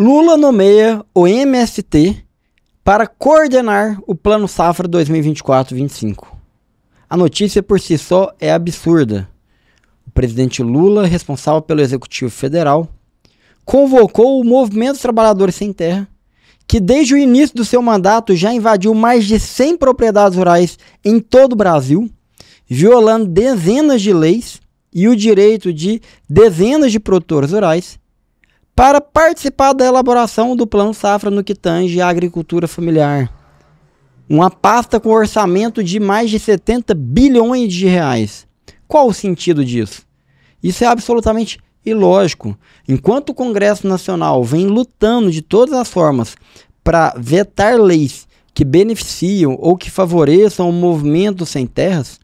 Lula nomeia o MST para coordenar o Plano Safra 2024-25. A notícia por si só é absurda. O presidente Lula, responsável pelo Executivo Federal, convocou o Movimento dos Trabalhadores Sem Terra, que desde o início do seu mandato já invadiu mais de 100 propriedades rurais em todo o Brasil, violando dezenas de leis e o direito de dezenas de produtores rurais para participar da elaboração do Plano Safra no que tange à agricultura familiar. Uma pasta com orçamento de mais de 70 bilhões de reais. Qual o sentido disso? Isso é absolutamente ilógico. Enquanto o Congresso Nacional vem lutando de todas as formas para vetar leis que beneficiam ou que favoreçam o movimento sem terras,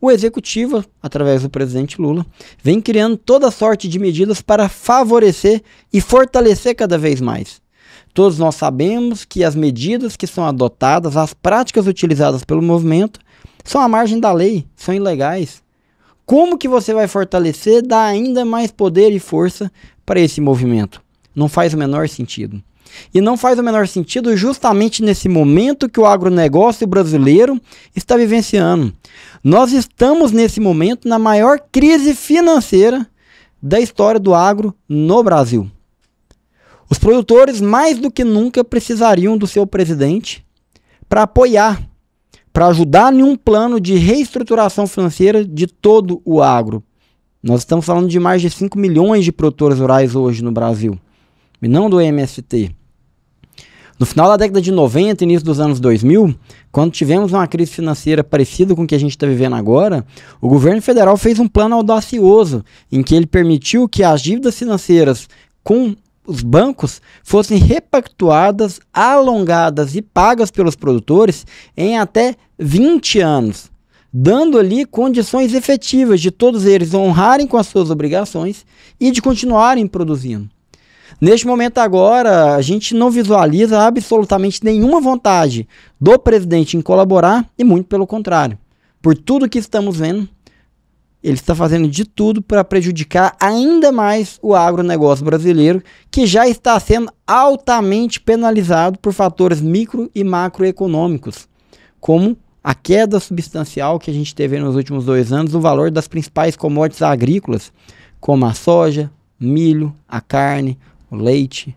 o executivo, através do presidente Lula, vem criando toda sorte de medidas para favorecer e fortalecer cada vez mais. Todos nós sabemos que as medidas que são adotadas, as práticas utilizadas pelo movimento, são à margem da lei, são ilegais. Como que você vai fortalecer, dar ainda mais poder e força para esse movimento? Não faz o menor sentido. E não faz o menor sentido justamente nesse momento que o agronegócio brasileiro está vivenciando. Nós estamos nesse momento na maior crise financeira da história do agro no Brasil. Os produtores mais do que nunca precisariam do seu presidente para apoiar, para ajudar em um plano de reestruturação financeira de todo o agro. Nós estamos falando de mais de 5 milhões de produtores rurais hoje no Brasil e não do MST. No final da década de 90 início dos anos 2000, quando tivemos uma crise financeira parecida com o que a gente está vivendo agora, o governo federal fez um plano audacioso em que ele permitiu que as dívidas financeiras com os bancos fossem repactuadas, alongadas e pagas pelos produtores em até 20 anos, dando ali condições efetivas de todos eles honrarem com as suas obrigações e de continuarem produzindo. Neste momento agora, a gente não visualiza absolutamente nenhuma vontade do presidente em colaborar e muito pelo contrário. Por tudo que estamos vendo, ele está fazendo de tudo para prejudicar ainda mais o agronegócio brasileiro, que já está sendo altamente penalizado por fatores micro e macroeconômicos, como a queda substancial que a gente teve nos últimos dois anos, o valor das principais commodities agrícolas, como a soja, milho, a carne, o leite.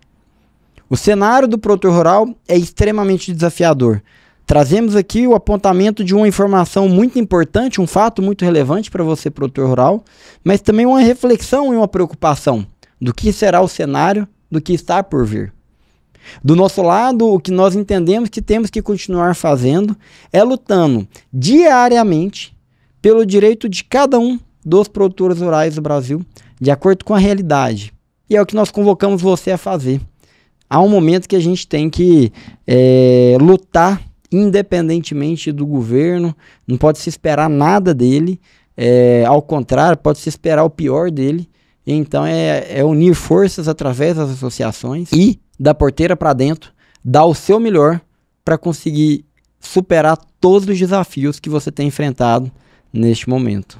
O cenário do produtor rural é extremamente desafiador. Trazemos aqui o apontamento de uma informação muito importante, um fato muito relevante para você, produtor rural, mas também uma reflexão e uma preocupação do que será o cenário, do que está por vir. Do nosso lado, o que nós entendemos que temos que continuar fazendo é lutando diariamente pelo direito de cada um dos produtores rurais do Brasil, de acordo com a realidade, e é o que nós convocamos você a fazer. Há um momento que a gente tem que é, lutar independentemente do governo, não pode se esperar nada dele, é, ao contrário, pode se esperar o pior dele. Então é, é unir forças através das associações e da porteira para dentro, dar o seu melhor para conseguir superar todos os desafios que você tem enfrentado neste momento.